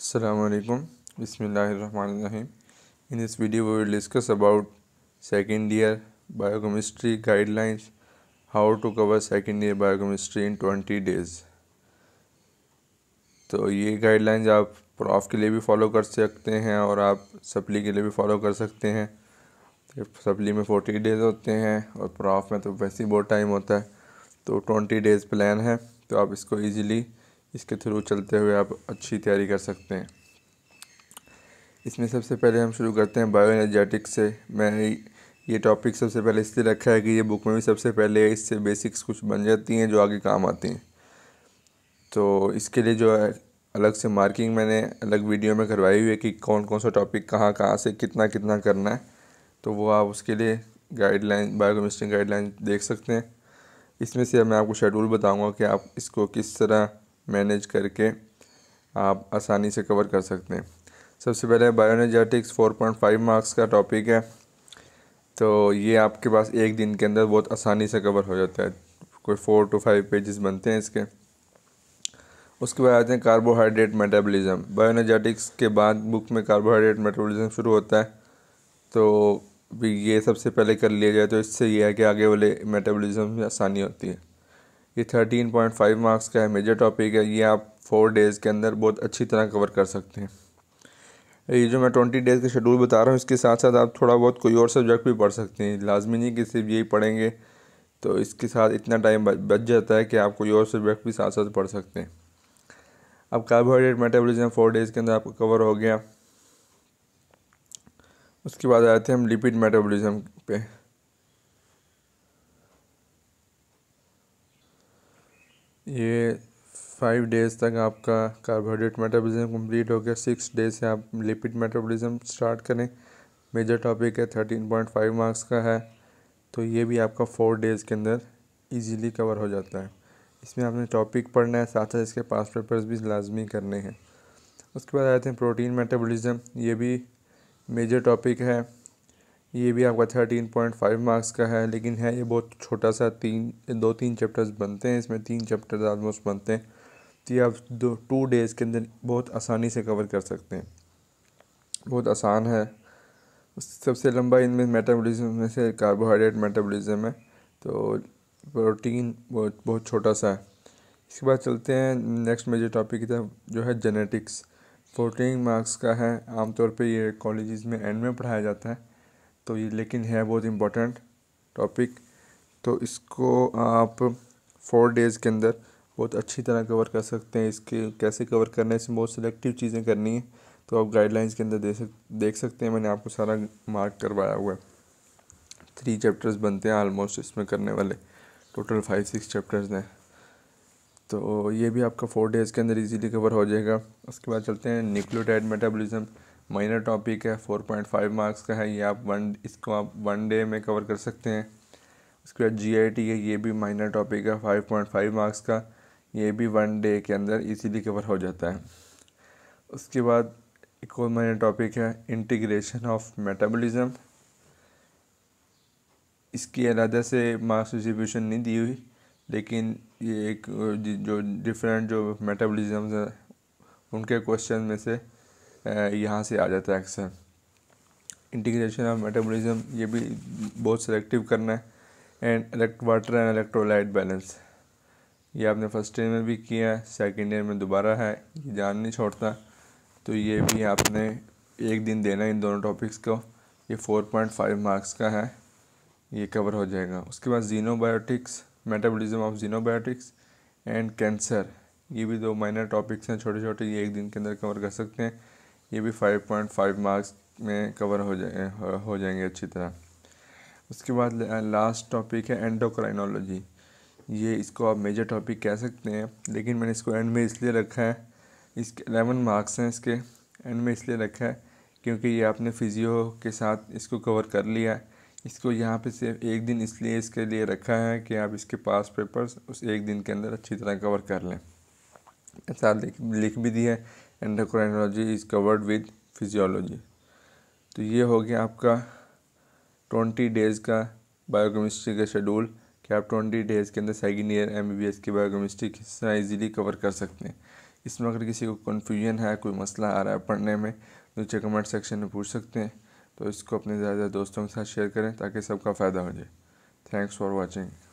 Assalamualaikum Bismillahirrahmanirrahim In this video we will discuss about second year biochemistry guidelines how to cover second year biochemistry in 20 days तो ये guidelines आप prof के लिए भी follow कर सकते हैं और आप supply के लिए भी follow कर सकते हैं सप्ली में फोर्टी डेज़ होते हैं और प्रॉफ में तो वैसे ही बहुत time होता है तो ट्वेंटी days plan है तो आप इसको easily इसके थ्रू चलते हुए आप अच्छी तैयारी कर सकते हैं इसमें सबसे पहले हम शुरू करते हैं बायो एनर्जेटिक्स से मैंने ये टॉपिक सबसे पहले इसलिए रखा है कि ये बुक में भी सबसे पहले इससे बेसिक्स कुछ बन जाती हैं जो आगे काम आती हैं तो इसके लिए जो है अलग से मार्किंग मैंने अलग वीडियो में करवाई हुई है कि कौन कौन सा टॉपिक कहाँ कहाँ से कितना कितना करना है तो वो आप उसके लिए गाइडलाइन बायोकेमिस्ट्री गाइडलाइन देख सकते हैं इसमें से मैं आपको शेड्यूल बताऊंगा कि आप इसको किस तरह मैनेज करके आप आसानी से कवर कर सकते हैं सबसे पहले पॉइंट 4.5 मार्क्स का टॉपिक है तो ये आपके पास एक दिन के अंदर बहुत आसानी से कवर हो जाता है कोई फोर टू फाइव पेजेस बनते हैं इसके उसके बाद आते हैं कार्बोहाइड्रेट मेटाबॉलिज्म बायोनर्जेटिक्स के बाद बुक में कार्बोहाइड्रेट मेटाबॉलिज्म शुरू होता है तो भी ये सबसे पहले कर लिया जाए तो इससे यह है कि आगे वाले मेटाबॉलिज्म में आसानी होती है ये थर्टीन पॉइंट फाइव मार्क्स का है मेजर टॉपिक है ये आप फोर डेज़ के अंदर बहुत अच्छी तरह कवर कर सकते हैं ये जो मैं ट्वेंटी डेज़ का शेड्यूल बता रहा हूँ इसके साथ साथ आप थोड़ा बहुत कोई और सब्जेक्ट भी पढ़ सकते हैं लाजमी नहीं कि सिर्फ यही पढ़ेंगे तो इसके साथ इतना टाइम बच जाता है कि आप कोई और सब्जेक्ट भी साथ साथ पढ़ सकते हैं अब कार्बोहाइड्रेट मेटाबॉलिज्म फोर डेज़ के अंदर आपका कवर हो गया उसके बाद आते हैं हम लिपिड मेटाबॉलिज्म पे ये फाइव डेज़ तक आपका कार्बोहाइड्रेट मेटाबॉलिज्म कंप्लीट हो गया सिक्स डेज से आप लिपिड मेटाबॉलिज्म स्टार्ट करें मेजर टॉपिक है थर्टीन पॉइंट फाइव मार्क्स का है तो ये भी आपका फोर डेज़ के अंदर इजीली कवर हो जाता है इसमें आपने टॉपिक पढ़ना है साथ साथ इसके पास पेपर्स भी लाजमी करने हैं उसके बाद आते हैं प्रोटीन मेटाबॉलिज्म ये भी मेजर टॉपिक है ये भी आपका थर्टीन पॉइंट फाइव मार्क्स का है लेकिन है ये बहुत छोटा सा तीन दो तीन चैप्टर्स बनते हैं इसमें तीन चैप्टर्स आलमोस्ट बनते हैं तो ये आप दो टू डेज़ के अंदर बहुत आसानी से कवर कर सकते हैं बहुत आसान है सबसे लंबा इनमें मेटाबॉलिज्म में से कार्बोहाइड्रेट मेटाबॉलिज्म है तो प्रोटीन बहुत बहुत छोटा सा है इसके बाद चलते हैं नेक्स्ट मेजर टॉपिक की तरफ जो है जेनेटिक्स फोर्टीन मार्क्स का है आमतौर पे ये कॉलेजेस में एंड में पढ़ाया जाता है तो ये लेकिन है बहुत इम्पोर्टेंट टॉपिक तो इसको आप फोर डेज़ के अंदर बहुत अच्छी तरह कवर कर सकते हैं इसके कैसे कवर करना है इसमें बहुत सिलेक्टिव चीज़ें करनी है तो आप गाइडलाइंस के अंदर दे सक देख सकते हैं मैंने आपको सारा मार्क करवाया हुआ है थ्री चैप्टर्स बनते हैं आलमोस्ट इसमें करने वाले टोटल फाइव सिक्स चैप्टर्स हैं तो ये भी आपका फोर डेज़ के अंदर इजीली कवर हो जाएगा उसके बाद चलते हैं न्यूक्लियोटाइड मेटाबॉलिज्म माइनर टॉपिक है फोर पॉइंट फाइव मार्क्स का है ये आप वन इसको आप वन डे में कवर कर सकते हैं उसके बाद जी आई टी है ये भी माइनर टॉपिक है फाइव पॉइंट फाइव मार्क्स का ये भी वन डे के अंदर इजीली कवर हो जाता है उसके बाद एक और माइनर टॉपिक है इंटीग्रेशन ऑफ मेटाबॉलिज्म इसकी अलहदा से मार्क्स डिस्ट्रीब्यूशन नहीं दी हुई लेकिन ये एक जो डिफरेंट जो मेटाबॉलिज्म है उनके क्वेश्चन में से यहाँ से आ जाता है अक्सर इंटीग्रेशन ऑफ मेटाबॉलिज्म ये भी बहुत सेलेक्टिव करना है and elect water and electrolyte balance ये आपने फर्स्ट ईयर में भी किया है सेकेंड ईयर में दोबारा है ये जान नहीं छोड़ता तो ये भी आपने एक दिन देना इन दोनों टॉपिक्स को ये फोर पॉइंट फाइव मार्क्स का है ये कवर हो जाएगा उसके बाद xenobiotics metabolism of xenobiotics and cancer ये भी दो माइनर टॉपिक्स हैं छोटे छोटे ये एक दिन के अंदर कवर कर सकते हैं ये भी 5.5 मार्क्स में कवर हो जाए हो जाएंगे अच्छी तरह उसके बाद लास्ट टॉपिक है एंडोक्राइनोलॉजी ये इसको आप मेजर टॉपिक कह सकते हैं लेकिन मैंने इसको एंड में इसलिए रखा है इसके एलेवन मार्क्स हैं इसके एंड में इसलिए रखा है क्योंकि ये आपने फिजियो के साथ इसको कवर कर लिया है इसको यहाँ पे सिर्फ एक दिन इसलिए इसके लिए रखा है कि आप इसके पास पेपर्स उस एक दिन के अंदर अच्छी तरह कवर कर लें साथ लिख लिख भी दिया है endocrinology is covered with physiology तो ये हो गया आपका ट्वेंटी डेज़ का बायोकेमिस्ट्री का शेड्यूल कि आप ट्वेंटी डेज़ के अंदर सेकेंड ईयर एम बी की बायोकेमिस्ट्री किस तरह ईजिली कवर कर सकते हैं इसमें अगर किसी को कन्फ्यूजन है कोई मसला आ रहा है पढ़ने में नीचे कमेंट सेक्शन में पूछ सकते हैं तो इसको अपने ज़्यादा दोस्तों के साथ शेयर करें ताकि सबका फ़ायदा हो जाए थैंक्स फॉर वॉचिंग